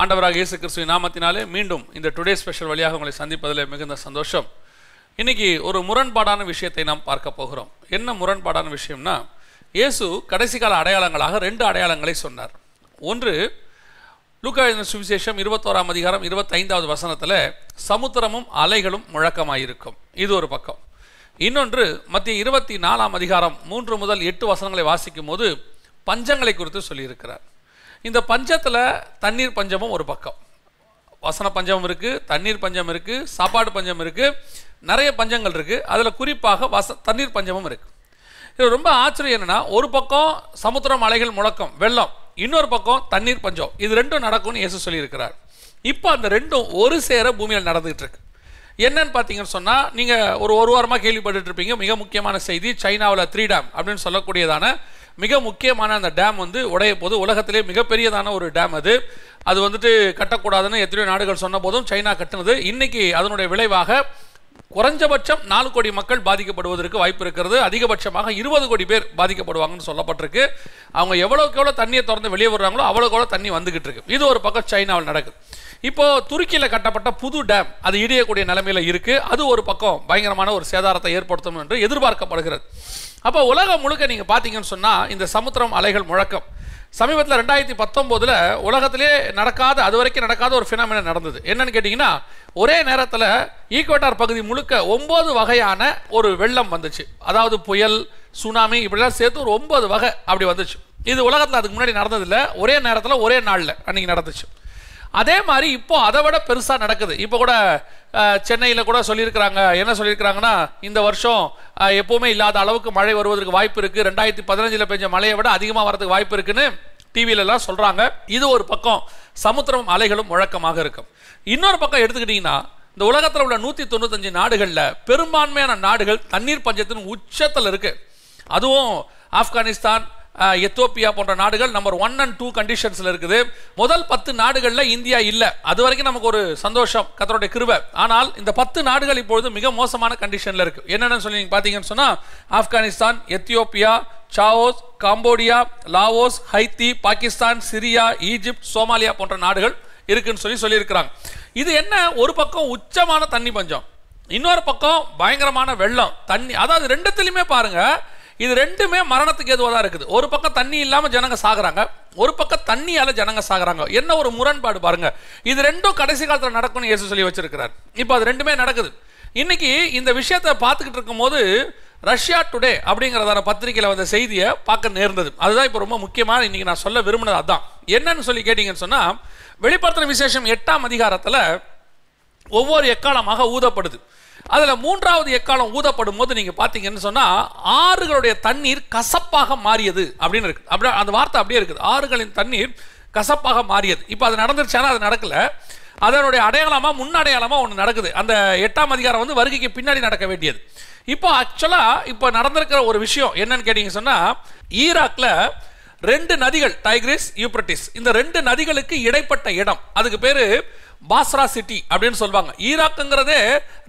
ஆண்டவராக இயேசு கிறிஸ்துவின் நாமத்தினாலே மீண்டும் இந்த டுடே ஸ்பெஷல் வழியாக உங்களை சந்திப்பதில் மிகுந்த சந்தோஷம் இன்னைக்கு ஒரு முரண்பாடான விஷயத்தை நாம் பார்க்க போகிறோம் என்ன முரண்பாடான விஷயம்னா இயேசு கடைசி கால அடையாளங்களாக ரெண்டு அடையாளங்களை சொன்னார் ஒன்று லூக்கா சுவிசேஷம் இருபத்தோராம் அதிகாரம் இருபத்தைந்தாவது வசனத்தில் சமுத்திரமும் அலைகளும் முழக்கமாயிருக்கும் இது ஒரு பக்கம் இன்னொன்று மத்திய இருபத்தி நாலாம் அதிகாரம் மூன்று முதல் எட்டு வசனங்களை வாசிக்கும் போது பஞ்சங்களை குறித்து சொல்லியிருக்கிறார் இந்த பஞ்சத்தில் தண்ணீர் பஞ்சமும் ஒரு பக்கம் வசன பஞ்சம் இருக்குது தண்ணீர் பஞ்சம் இருக்குது சாப்பாடு பஞ்சம் இருக்குது நிறைய பஞ்சங்கள் இருக்குது அதில் குறிப்பாக வச தண்ணீர் பஞ்சமும் இருக்குது இது ரொம்ப ஆச்சரியம் என்னென்னா ஒரு பக்கம் சமுத்திரம் அலைகள் முழக்கம் வெள்ளம் இன்னொரு பக்கம் தண்ணீர் பஞ்சம் இது ரெண்டும் நடக்கும்னு இயேசு சொல்லியிருக்கிறார் இப்போ அந்த ரெண்டும் ஒரு சேர பூமியில் நடந்துகிட்டு இருக்கு என்னன்னு பார்த்தீங்கன்னு சொன்னால் நீங்கள் ஒரு ஒரு வாரமாக கேள்விப்பட்டுருப்பீங்க மிக முக்கியமான செய்தி சைனாவில் த்ரீ டேம் அப்படின்னு சொல்லக்கூடியதான மிக முக்கியமான அந்த டேம் வந்து உடைய போது உலகத்திலே மிகப்பெரியதான ஒரு டேம் அது அது வந்துட்டு கட்டக்கூடாதுன்னு எத்தனையோ நாடுகள் சொன்ன போதும் சைனா கட்டினது இன்னைக்கு அதனுடைய விளைவாக குறைஞ்சபட்சம் நாலு கோடி மக்கள் பாதிக்கப்படுவதற்கு வாய்ப்பு இருக்கிறது அதிகபட்சமாக இருபது கோடி பேர் பாதிக்கப்படுவாங்கன்னு சொல்லப்பட்டிருக்கு அவங்க எவ்வளோக்கு எவ்வளோ தண்ணியை திறந்து வெளியே வர்றாங்களோ அவ்வளோக்கு எவ்வளோ தண்ணி வந்துகிட்டு இருக்கு இது ஒரு பக்கம் சைனாவில் நடக்குது இப்போ துருக்கியில் கட்டப்பட்ட புது டேம் அது இடியக்கூடிய நிலைமையில் இருக்குது அது ஒரு பக்கம் பயங்கரமான ஒரு சேதாரத்தை ஏற்படுத்தும் என்று எதிர்பார்க்கப்படுகிறது அப்போ உலகம் முழுக்க நீங்கள் பார்த்தீங்கன்னு சொன்னால் இந்த சமுத்திரம் அலைகள் முழக்கம் சமீபத்தில் ரெண்டாயிரத்தி பத்தொம்போதில் உலகத்திலே நடக்காத அது வரைக்கும் நடக்காத ஒரு ஃபினாமினா நடந்தது என்னன்னு கேட்டிங்கன்னா ஒரே நேரத்தில் ஈக்வட்டார் பகுதி முழுக்க ஒம்பது வகையான ஒரு வெள்ளம் வந்துச்சு அதாவது புயல் சுனாமி இப்படிலாம் சேர்த்து ஒரு ஒம்பது வகை அப்படி வந்துச்சு இது உலகத்தில் அதுக்கு முன்னாடி நடந்ததில்லை ஒரே நேரத்தில் ஒரே நாளில் அன்றைக்கி நடந்துச்சு அதே மாதிரி இப்போ அதை விட பெருசாக நடக்குது இப்போ கூட சென்னையில் கூட சொல்லியிருக்கிறாங்க என்ன சொல்லியிருக்கிறாங்கன்னா இந்த வருஷம் எப்போவுமே இல்லாத அளவுக்கு மழை வருவதற்கு வாய்ப்பு இருக்குது ரெண்டாயிரத்தி பதினஞ்சில் பெஞ்ச மழையை விட அதிகமாக வரதுக்கு வாய்ப்பு இருக்குன்னு டிவியிலலாம் சொல்கிறாங்க இது ஒரு பக்கம் சமுத்திரம் அலைகளும் முழக்கமாக இருக்கும் இன்னொரு பக்கம் எடுத்துக்கிட்டிங்கன்னா இந்த உலகத்தில் உள்ள நூற்றி தொண்ணூத்தஞ்சு நாடுகளில் பெரும்பான்மையான நாடுகள் தண்ணீர் பஞ்சத்தின் உச்சத்தில் இருக்குது அதுவும் ஆப்கானிஸ்தான் எத்தோப்பியா போன்ற நாடுகள் நம்பர் ஒன் அண்ட் டூ கண்டிஷன்ஸில் இருக்குது முதல் பத்து நாடுகளில் இந்தியா இல்லை அது வரைக்கும் நமக்கு ஒரு சந்தோஷம் கத்தருடைய கிருவை ஆனால் இந்த பத்து நாடுகள் இப்பொழுது மிக மோசமான கண்டிஷனில் இருக்குது என்னென்னு சொல்லி நீங்கள் பார்த்தீங்கன்னு சொன்னால் ஆப்கானிஸ்தான் எத்தியோப்பியா சாவோஸ் Cambodia Laos Haiti Pakistan Syria Egypt Somalia போன்ற நாடுகள் இருக்குன்னு சொல்லி சொல்லியிருக்கிறாங்க இது என்ன ஒரு பக்கம் உச்சமான தண்ணி பஞ்சம் இன்னொரு பக்கம் பயங்கரமான வெள்ளம் தண்ணி அதாவது ரெண்டுத்துலையுமே பாருங்கள் இது ரெண்டுமே மரணத்துக்கு எதுவாக தான் இருக்குது ஒரு பக்கம் தண்ணி இல்லாமல் ஜனங்க சாகுறாங்க ஒரு பக்கம் தண்ணியால் ஜனங்க சாகுறாங்க என்ன ஒரு முரண்பாடு பாருங்க இது ரெண்டும் கடைசி காலத்தில் நடக்கும்னு இயேசு சொல்லி வச்சிருக்கிறார் இப்போ அது ரெண்டுமே நடக்குது இன்னைக்கு இந்த விஷயத்தை பார்த்துக்கிட்டு இருக்கும்போது ரஷ்யா டுடே அப்படிங்கிறதான பத்திரிகையில் வந்த செய்தியை பார்க்க நேர்ந்தது அதுதான் இப்போ ரொம்ப முக்கியமாக இன்னைக்கு நான் சொல்ல விரும்பினது அதுதான் என்னன்னு சொல்லி கேட்டிங்கன்னு சொன்னால் வெளிப்படுத்துகிற விசேஷம் எட்டாம் அதிகாரத்தில் ஒவ்வொரு எக்காலமாக ஊதப்படுது அதில் மூன்றாவது எக்காலம் ஊதப்படும் போது நீங்கள் பார்த்தீங்கன்னு சொன்னால் ஆறுகளுடைய தண்ணீர் கசப்பாக மாறியது அப்படின்னு இருக்குது அப்படி அந்த வார்த்தை அப்படியே இருக்குது ஆறுகளின் தண்ணீர் கசப்பாக மாறியது இப்போ அது நடந்துருச்சானா அது நடக்கலை அதனுடைய அடையாளமாக முன்னடையாளமாக ஒன்று நடக்குது அந்த எட்டாம் அதிகாரம் வந்து வருகைக்கு பின்னாடி நடக்க வேண்டியது இப்போ ஆக்சுவலாக இப்போ நடந்திருக்கிற ஒரு விஷயம் என்னன்னு கேட்டிங்க சொன்னால் ஈராக்கில் ரெண்டு நதிகள் டைக்ரிஸ் யூப்ரட்டிஸ் இந்த ரெண்டு நதிகளுக்கு இடைப்பட்ட இடம் அதுக்கு பேர் பாஸ்ரா சிட்டி அப்படின்னு சொல்லுவாங்க ஈராக்குங்கிறதே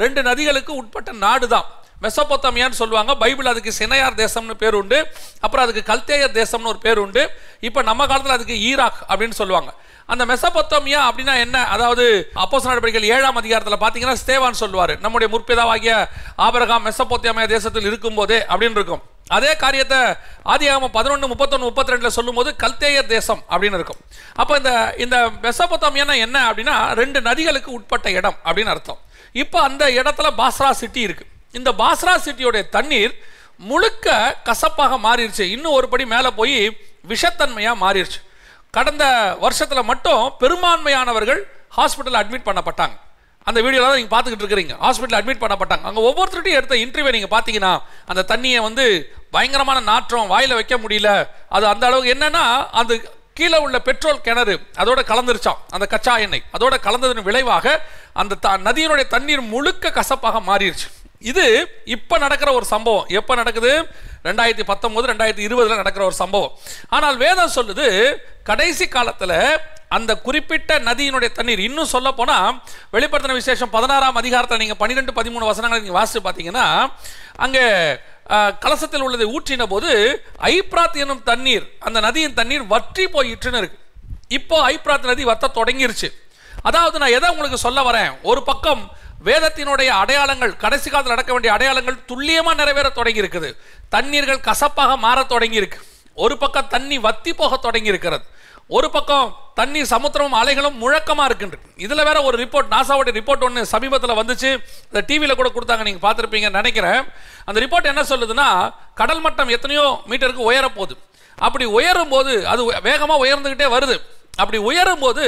ரெண்டு நதிகளுக்கு உட்பட்ட நாடு தான் மெசபோத்தமியான்னு சொல்லுவாங்க பைபிள் அதுக்கு சினையார் தேசம்னு பேர் உண்டு அப்புறம் அதுக்கு கல்தேயர் தேசம்னு ஒரு பேர் உண்டு இப்போ நம்ம காலத்தில் அதுக்கு ஈராக் அப்படின்னு சொல்லுவாங்க அந்த மெசபொத்தோமியா அப்படின்னா என்ன அதாவது அப்போஸ் நடவடிக்கைகள் ஏழாம் அதிகாரத்தில் பார்த்தீங்கன்னா ஸ்தேவான் சொல்லுவார் நம்முடைய முற்பிதாவாகிய ஆபரகாம் மெசபோத்தியமியா தேசத்தில் இருக்கும்போதே அப்படின்னு இருக்கும் அதே காரியத்தை ஆதி ஆமாம் பதினொன்று முப்பத்தொன்று முப்பத்தி ரெண்டில் சொல்லும் போது கல்தேய தேசம் அப்படின்னு இருக்கும் அப்போ இந்த இந்த மெசபொத்தாமியானா என்ன அப்படின்னா ரெண்டு நதிகளுக்கு உட்பட்ட இடம் அப்படின்னு அர்த்தம் இப்போ அந்த இடத்துல பாஸ்ரா சிட்டி இருக்குது இந்த பாஸ்ரா சிட்டியோடைய தண்ணீர் முழுக்க கசப்பாக மாறிடுச்சு இன்னும் ஒரு படி மேலே போய் விஷத்தன்மையாக மாறிடுச்சு கடந்த வருஷத்தில் மட்டும் பெரும்பான்மையானவர்கள் ஹாஸ்பிட்டலில் அட்மிட் பண்ணப்பட்டாங்க அந்த வீடியோலாம் நீங்கள் பார்த்துக்கிட்டு இருக்கிறீங்க ஹாஸ்பிட்டல் அட்மிட் பண்ணப்பட்டாங்க அங்க ஒவ்வொருத்தருட்டையும் எடுத்த இன்டர்வியூ நீங்க பார்த்தீங்கன்னா அந்த தண்ணியை வந்து பயங்கரமான நாற்றம் வாயில் வைக்க முடியல அது அந்த அளவுக்கு என்னென்னா அந்த கீழே உள்ள பெட்ரோல் கிணறு அதோட கலந்துருச்சான் அந்த கச்சா எண்ணெய் அதோட கலந்ததன் விளைவாக அந்த த நதியினுடைய தண்ணீர் முழுக்க கசப்பாக மாறிடுச்சு இது இப்போ நடக்கிற ஒரு சம்பவம் எப்போ நடக்குது ரெண்டாயிரத்தி பத்தொன்பது ரெண்டாயிரத்தி இருபதில் நடக்கிற ஒரு சம்பவம் ஆனால் வேதம் சொல்லுது கடைசி காலத்தில் அந்த குறிப்பிட்ட நதியினுடைய தண்ணீர் இன்னும் சொல்ல போனா வெளிப்படுத்தின விசேஷம் பதினாறாம் அதிகாரத்தில் நீங்கள் பன்னிரெண்டு பதிமூணு வசனங்களை நீங்கள் வாசித்து பார்த்தீங்கன்னா அங்கே கலசத்தில் உள்ளதை ஊற்றின போது ஐப்ராத் எனும் தண்ணீர் அந்த நதியின் தண்ணீர் வற்றி போயிட்டுன்னு இருக்கு இப்போ ஐப்ராத் நதி வத்த தொடங்கிருச்சு அதாவது நான் எதை உங்களுக்கு சொல்ல வரேன் ஒரு பக்கம் வேதத்தினுடைய அடையாளங்கள் கடைசி காலத்தில் நடக்க வேண்டிய அடையாளங்கள் துல்லியமாக நிறைவேற தொடங்கி இருக்குது தண்ணீர்கள் கசப்பாக மாற தொடங்கி இருக்கு ஒரு பக்கம் தண்ணி வத்தி போக தொடங்கி இருக்கிறது ஒரு பக்கம் தண்ணி சமுத்திரமும் அலைகளும் முழக்கமாக இருக்கின்றது இதில் வேற ஒரு ரிப்போர்ட் நாசாவோட ரிப்போர்ட் ஒன்று சமீபத்தில் வந்துச்சு இந்த டிவியில் கூட கொடுத்தாங்க நீங்கள் பார்த்துருப்பீங்கன்னு நினைக்கிறேன் அந்த ரிப்போர்ட் என்ன சொல்லுதுன்னா கடல் மட்டம் எத்தனையோ மீட்டருக்கு உயரப்போகுது அப்படி உயரும் போது அது வேகமாக உயர்ந்துக்கிட்டே வருது அப்படி உயரும் போது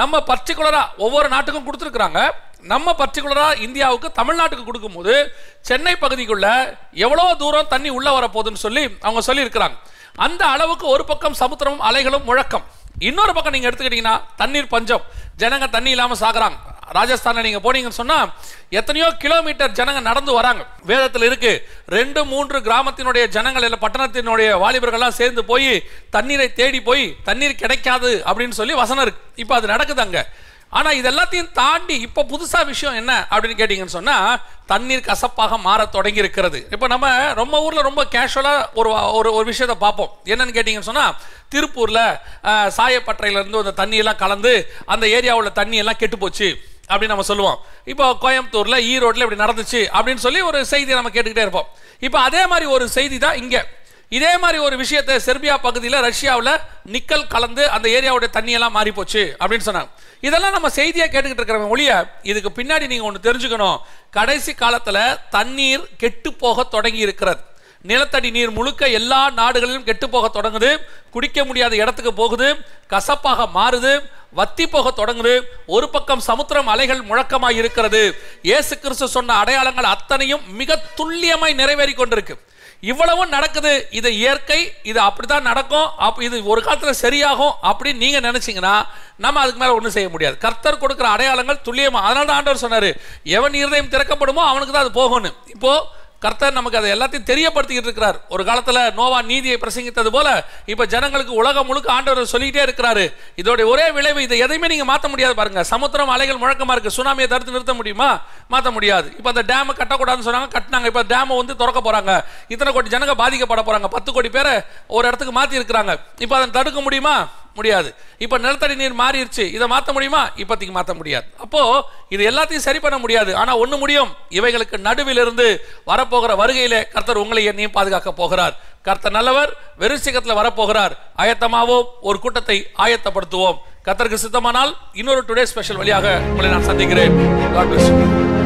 நம்ம பர்டிகுலராக ஒவ்வொரு நாட்டுக்கும் கொடுத்துருக்குறாங்க நம்ம பர்டிகுலராக இந்தியாவுக்கு தமிழ்நாட்டுக்கு கொடுக்கும்போது சென்னை பகுதிக்குள்ள எவ்வளோ தூரம் தண்ணி உள்ளே வரப்போகுதுன்னு சொல்லி அவங்க சொல்லியிருக்கிறாங்க அந்த அளவுக்கு ஒரு பக்கம் சமுத்திரமும் அலைகளும் முழக்கம் இன்னொரு பக்கம் நீங்கள் எடுத்துக்கிட்டிங்கன்னா தண்ணீர் பஞ்சம் ஜனங்க தண்ணி இல்லாமல் சாகுறாங்க ராஜஸ்தானில் நீங்கள் போனீங்கன்னு சொன்னால் எத்தனையோ கிலோமீட்டர் ஜனங்க நடந்து வராங்க வேதத்தில் இருக்கு ரெண்டு மூன்று கிராமத்தினுடைய ஜனங்கள் இல்லை பட்டணத்தினுடைய வாலிபர்கள்லாம் சேர்ந்து போய் தண்ணீரை தேடி போய் தண்ணீர் கிடைக்காது அப்படின்னு சொல்லி வசனம் இருக்கு இப்போ அது நடக்குது அங்கே ஆனால் இது எல்லாத்தையும் தாண்டி இப்போ புதுசாக விஷயம் என்ன அப்படின்னு கேட்டிங்கன்னு சொன்னால் தண்ணீர் கசப்பாக மாற தொடங்கி இருக்கிறது இப்போ நம்ம ரொம்ப ஊரில் ரொம்ப கேஷுவலாக ஒரு ஒரு ஒரு விஷயத்தை பார்ப்போம் என்னன்னு கேட்டிங்கன்னு சொன்னால் திருப்பூரில் இருந்து அந்த தண்ணியெல்லாம் கலந்து அந்த ஏரியாவில் தண்ணியெல்லாம் கெட்டு போச்சு அப்படின்னு நம்ம சொல்லுவோம் இப்போ கோயம்புத்தூரில் ஈரோட்டில் இப்படி நடந்துச்சு அப்படின்னு சொல்லி ஒரு செய்தியை நம்ம கேட்டுக்கிட்டே இருப்போம் இப்போ அதே மாதிரி ஒரு செய்தி தான் இங்கே இதே மாதிரி ஒரு விஷயத்தை செர்பியா பகுதியில் ரஷ்யாவில் நிக்கல் கலந்து அந்த ஏரியாவுடைய தண்ணியெல்லாம் மாறி போச்சு அப்படின்னு சொன்னாங்க இதெல்லாம் நம்ம செய்தியாக கேட்டுக்கிட்டு இருக்கிறவங்க ஒழிய இதுக்கு பின்னாடி நீங்கள் ஒன்று தெரிஞ்சுக்கணும் கடைசி காலத்தில் தண்ணீர் கெட்டு போக தொடங்கி இருக்கிறது நிலத்தடி நீர் முழுக்க எல்லா நாடுகளிலும் கெட்டு போக தொடங்குது குடிக்க முடியாத இடத்துக்கு போகுது கசப்பாக மாறுது வத்தி போக தொடங்குது ஒரு பக்கம் சமுத்திரம் அலைகள் முழக்கமாக இருக்கிறது ஏசு கிறிஸ்து சொன்ன அடையாளங்கள் அத்தனையும் மிக துல்லியமாய் நிறைவேறி கொண்டிருக்கு இவ்வளவும் நடக்குது இது இயற்கை இது அப்படித்தான் நடக்கும் அப் இது ஒரு காலத்தில் சரியாகும் அப்படின்னு நீங்கள் நினைச்சிங்கன்னா நம்ம அதுக்கு மேலே ஒன்றும் செய்ய முடியாது கர்த்தர் கொடுக்குற அடையாளங்கள் துல்லியமாக அதனால தான் ஆண்டவர் சொன்னார் எவன் இருதயம் திறக்கப்படுமோ அவனுக்கு தான் அது போகணும் இப்போது கர்த்தர் நமக்கு அதை எல்லாத்தையும் தெரியப்படுத்திக்கிட்டு இருக்கிறார் ஒரு காலத்தில் நோவா நீதியை பிரசங்கித்தது போல இப்போ ஜனங்களுக்கு உலகம் முழுக்க ஆண்டவர் சொல்லிக்கிட்டே இருக்கிறாரு இதோடைய ஒரே விளைவு இதை எதையுமே நீங்கள் மாற்ற முடியாது பாருங்க சமுத்திரம் அலைகள் முழக்கமாக இருக்குது சுனாமியை தடுத்து நிறுத்த முடியுமா மாற்ற முடியாது இப்போ அந்த டேமை கட்டக்கூடாதுன்னு சொன்னாங்க கட்டினாங்க இப்போ டேமை வந்து திறக்க போகிறாங்க இத்தனை கோடி ஜனங்கள் பாதிக்கப்பட போகிறாங்க பத்து கோடி பேரை ஒரு இடத்துக்கு மாற்றி இருக்கிறாங்க இப்போ அதை தடுக்க முடியுமா முடியாது இப்போ நிலத்தடி நீர் மாறிடுச்சு இதை மாற்ற முடியுமா இப்போதைக்கு மாற்ற முடியாது அப்போது இது எல்லாத்தையும் சரி பண்ண முடியாது ஆனால் ஒன்று முடியும் இவைகளுக்கு நடுவிலிருந்து வரப்போகிற வருகையில் கர்த்தர் உங்களை என்னையும் பாதுகாக்க போகிறார் கர்த்தர் நல்லவர் வெறுசீகத்தில் வரப்போகிறார் ஆயத்தமாவோம் ஒரு கூட்டத்தை ஆயத்தப்படுத்துவோம் கர்த்தருக்கு சித்தமானால் இன்னொரு டுடே ஸ்பெஷல் வழியாக உங்களை நான் சந்திக்கிறேன்